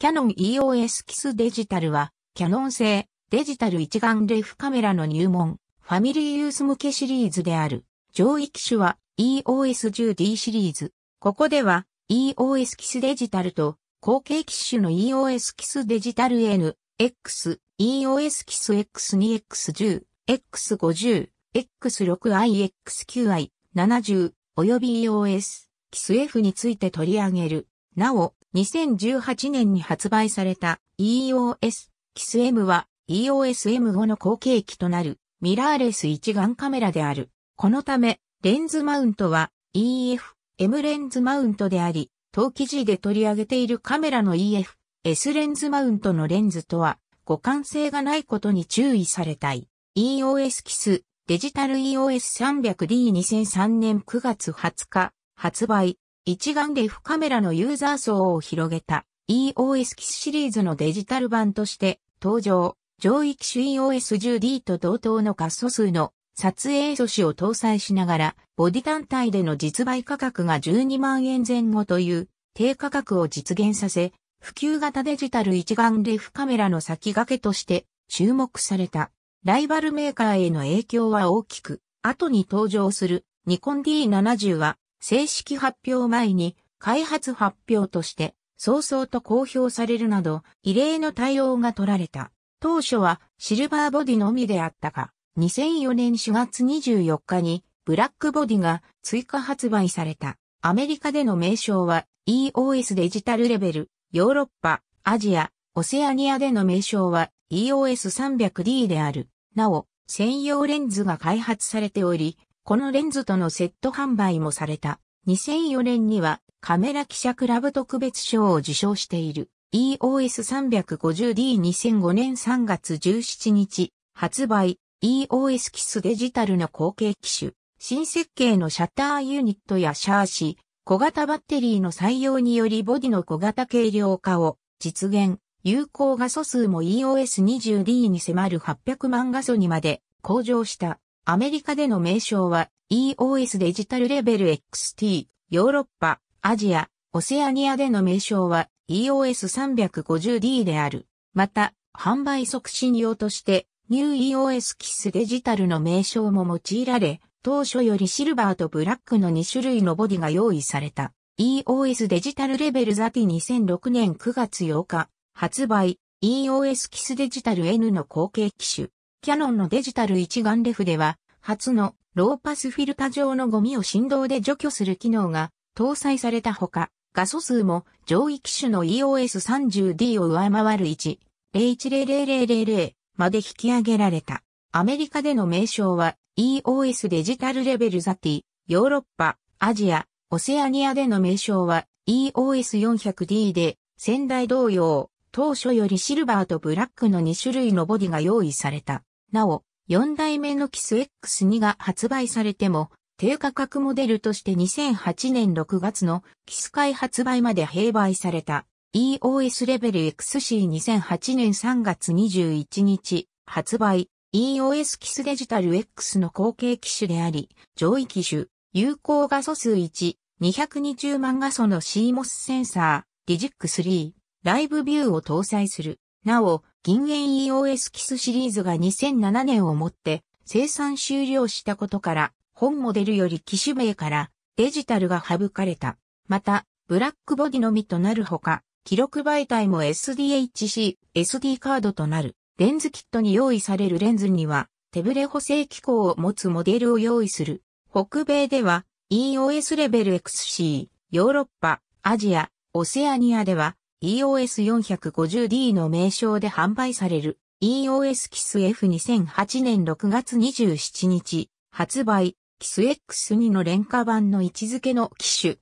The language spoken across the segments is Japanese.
キャノン EOS キスデジタルは、キャノン製デジタル一眼レフカメラの入門、ファミリーユース向けシリーズである。上位機種は EOS10D シリーズ。ここでは EOS キスデジタルと後継機種の EOS キスデジタル N、X、EOS キス X2X10、X50、X6i、X9i、70、および EOS キス F について取り上げる。なお、2018年に発売された EOS キス M は EOS M5 の後継機となるミラーレス一眼カメラである。このためレンズマウントは EF M レンズマウントであり、当記事で取り上げているカメラの EF S レンズマウントのレンズとは互換性がないことに注意されたい。EOS キスデジタル EOS300D2003 年9月20日発売一眼レフカメラのユーザー層を広げた EOS キスシリーズのデジタル版として登場、上位機種 EOS10D と同等の滑素数の撮影素子を搭載しながら、ボディ単体での実売価格が12万円前後という低価格を実現させ、普及型デジタル一眼レフカメラの先駆けとして注目された。ライバルメーカーへの影響は大きく、後に登場するニコン D70 は正式発表前に開発発表として早々と公表されるなど異例の対応が取られた。当初はシルバーボディのみであったが、2004年4月24日にブラックボディが追加発売された。アメリカでの名称は EOS デジタルレベル、ヨーロッパ、アジア、オセアニアでの名称は EOS300D である。なお、専用レンズが開発されており、このレンズとのセット販売もされた。2004年にはカメラ記者クラブ特別賞を受賞している EOS350D2005 年3月17日発売 EOS キスデジタルの後継機種新設計のシャッターユニットやシャーシ小型バッテリーの採用によりボディの小型軽量化を実現有効画素数も EOS20D に迫る800万画素にまで向上した。アメリカでの名称は EOS デジタルレベル XT、ヨーロッパ、アジア、オセアニアでの名称は EOS350D である。また、販売促進用として、ニュー EOS キスデジタルの名称も用いられ、当初よりシルバーとブラックの2種類のボディが用意された。EOS デジタルレベルザティ2006年9月8日、発売、EOS キスデジタル N の後継機種。キャノンのデジタル一眼レフでは、初のローパスフィルタ上のゴミを振動で除去する機能が搭載されたほか、画素数も上位機種の EOS30D を上回る1.010000まで引き上げられた。アメリカでの名称は EOS デジタルレベルザティ、ヨーロッパ、アジア、オセアニアでの名称は EOS400D で、仙台同様、当初よりシルバーとブラックの2種類のボディが用意された。なお、4代目のキス X2 が発売されても、低価格モデルとして2008年6月のキス会発売まで併売された EOS レベル XC2008 年3月21日発売 EOS キスデジタル X の後継機種であり、上位機種、有効画素数1、220万画素の CMOS センサー、リジック3、ライブビューを搭載する。なお、銀塩 EOS キスシリーズが2007年をもって生産終了したことから、本モデルより機種名からデジタルが省かれた。また、ブラックボディのみとなるほか、記録媒体も SDHC、SD カードとなる。レンズキットに用意されるレンズには、手ブレ補正機構を持つモデルを用意する。北米では EOS レベル XC、ヨーロッパ、アジア、オセアニアでは EOS450D の名称で販売される EOS キス F2008 年6月27日発売キス X2 の廉価版の位置づけの機種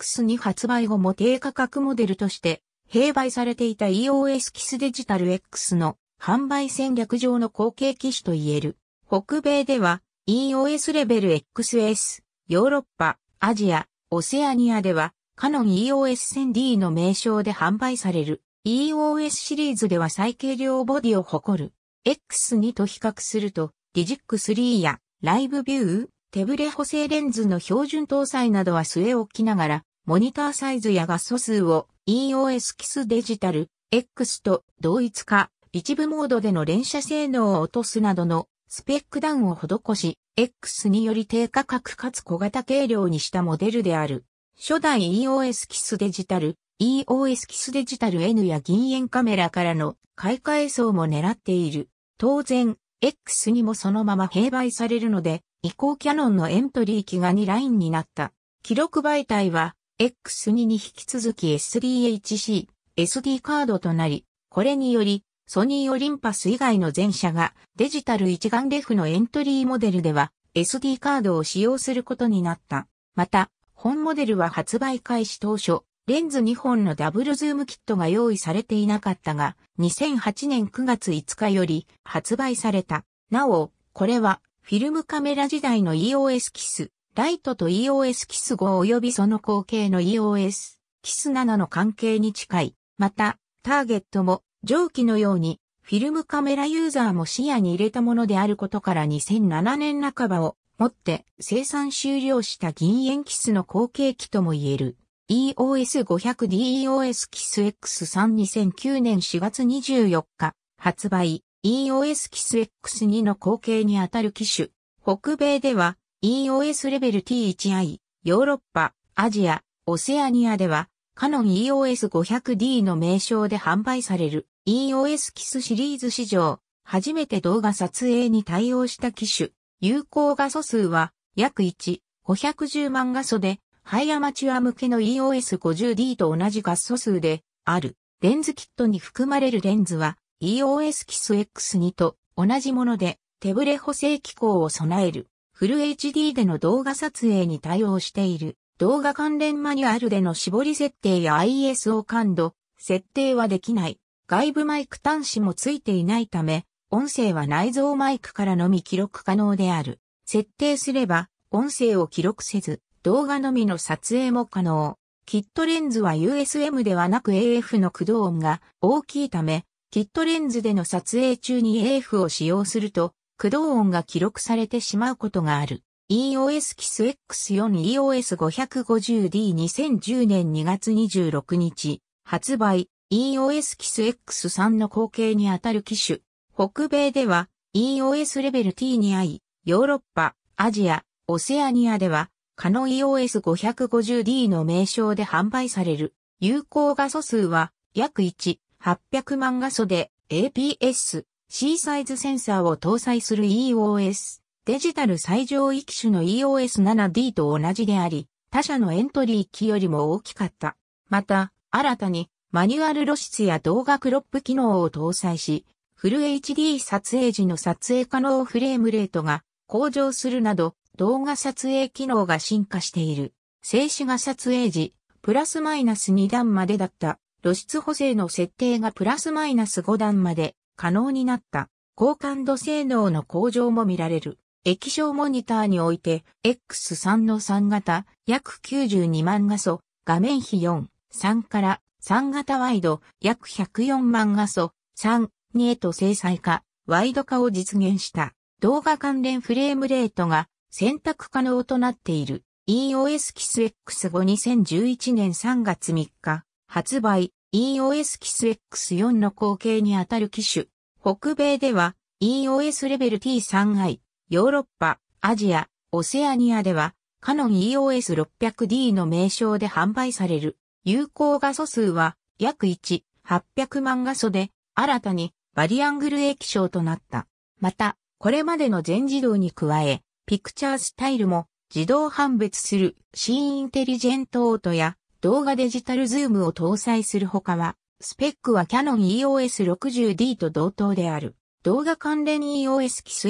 X2 発売後も低価格モデルとして併売されていた EOS キスデジタル X の販売戦略上の後継機種と言える。北米では EOS レベル XS、ヨーロッパ、アジア、オセアニアではカノン EOS 1000D の名称で販売される EOS シリーズでは最軽量ボディを誇る X2 と比較すると d ィジック3やライブビュー、手ブレ補正レンズの標準搭載などは据え置きながらモニターサイズや画素数を EOS キスデジタル X と同一化、一部モードでの連射性能を落とすなどのスペックダウンを施し、X により低価格かつ小型軽量にしたモデルである。初代 EOS キスデジタル、EOS キスデジタル N や銀塩カメラからの買い替え層も狙っている。当然、X にもそのまま併売されるので、以降キャノンのエントリー機が2ラインになった。記録媒体は、X2 に引き続き S3HC、SD カードとなり、これにより、ソニーオリンパス以外の全社がデジタル一眼レフのエントリーモデルでは SD カードを使用することになった。また、本モデルは発売開始当初、レンズ2本のダブルズームキットが用意されていなかったが、2008年9月5日より発売された。なお、これはフィルムカメラ時代の EOS キス、ライトと EOS キス5及びその後継の EOS キス7の関係に近い。また、ターゲットも上記のようにフィルムカメラユーザーも視野に入れたものであることから2007年半ばをもって生産終了した銀塩キスの後継機とも言える。EOS500DEOS キス X3 2009年4月24日発売 EOS キス X2 の後継にあたる機種。北米では EOS レベル T1i、ヨーロッパ、アジア、オセアニアではカノン EOS500D の名称で販売される EOS キスシリーズ史上初めて動画撮影に対応した機種有効画素数は約1、510万画素で、ハイアマチュア向けの EOS50D と同じ画素数である。レンズキットに含まれるレンズは EOS キス X2 と同じもので手ブレ補正機構を備える。フル HD での動画撮影に対応している。動画関連マニュアルでの絞り設定や ISO 感度、設定はできない。外部マイク端子もついていないため、音声は内蔵マイクからのみ記録可能である。設定すれば、音声を記録せず、動画のみの撮影も可能。キットレンズは USM ではなく AF の駆動音が大きいため、キットレンズでの撮影中に AF を使用すると、駆動音が記録されてしまうことがある。EOS キス X4 EOS550D2010 年2月26日発売 EOS キス X3 の後継にあたる機種北米では EOS レベル T に合い、ヨーロッパ、アジア、オセアニアでは、カノ EOS550D の名称で販売される。有効画素数は約1、800万画素で APS、C サイズセンサーを搭載する EOS、デジタル最上位機種の EOS7D と同じであり、他社のエントリー機よりも大きかった。また、新たにマニュアル露出や動画クロップ機能を搭載し、フル HD 撮影時の撮影可能フレームレートが向上するなど、動画撮影機能が進化している。静止画撮影時、プラスマイナス2段までだった露出補正の設定がプラスマイナス5段まで可能になった。高感度性能の向上も見られる。液晶モニターにおいて X3 の3型約92万画素、画面比4、3から3型ワイド約104万画素、3にエと制裁化、ワイド化を実現した。動画関連フレームレートが選択可能となっている EOS KISS X5 2011年3月3日発売 EOS KISS X4 の後継にあたる機種。北米では EOS レベル T3i、ヨーロッパ、アジア、オセアニアではカノン EOS600D の名称で販売される。有効画素数は約1、800万画素で新たにバリアングル液晶となった。また、これまでの全自動に加え、ピクチャースタイルも自動判別するンインテリジェントオートや動画デジタルズームを搭載するほかは、スペックはキャノン EOS60D と同等である。動画関連 EOS キス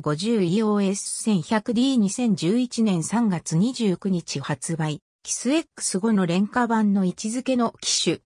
X50 EOS1100D 2011年3月29日発売。キス X5 の廉価版の位置づけの機種。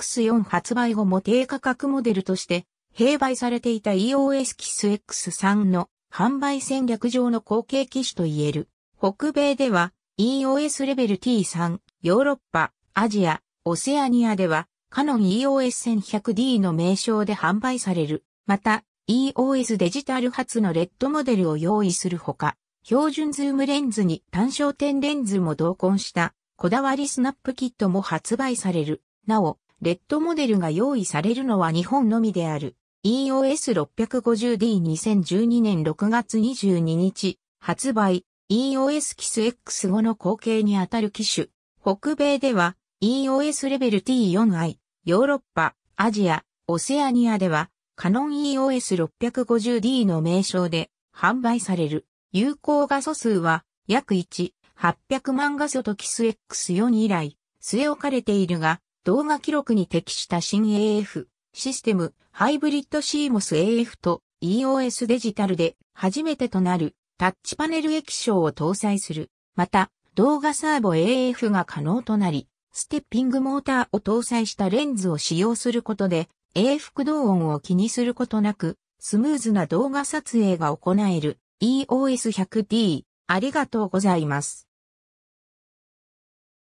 X4 発売後も低価格モデルとして併売されていた EOS キス X3 の販売戦略上の後継機種といえる。北米では EOS レベル T3、ヨーロッパ、アジア、オセアニアではカノン EOS1100D の名称で販売される。また EOS デジタル初のレッドモデルを用意するほか、標準ズームレンズに単焦点レンズも同梱したこだわりスナップキットも発売される。なお、レッドモデルが用意されるのは日本のみである。EOS650D2012 年6月22日発売 EOS キス X5 の後継にあたる機種。北米では EOS レベル T4i、ヨーロッパ、アジア、オセアニアではカノン EOS650D の名称で販売される。有効画素数は約1、800万画素とキス X4 以来据え置かれているが動画記録に適した新 AF。システム、ハイブリッド CMOS AF と EOS デジタルで初めてとなるタッチパネル液晶を搭載する。また、動画サーボ AF が可能となり、ステッピングモーターを搭載したレンズを使用することで、AF 駆動音を気にすることなく、スムーズな動画撮影が行える EOS100D。ありがとうございます。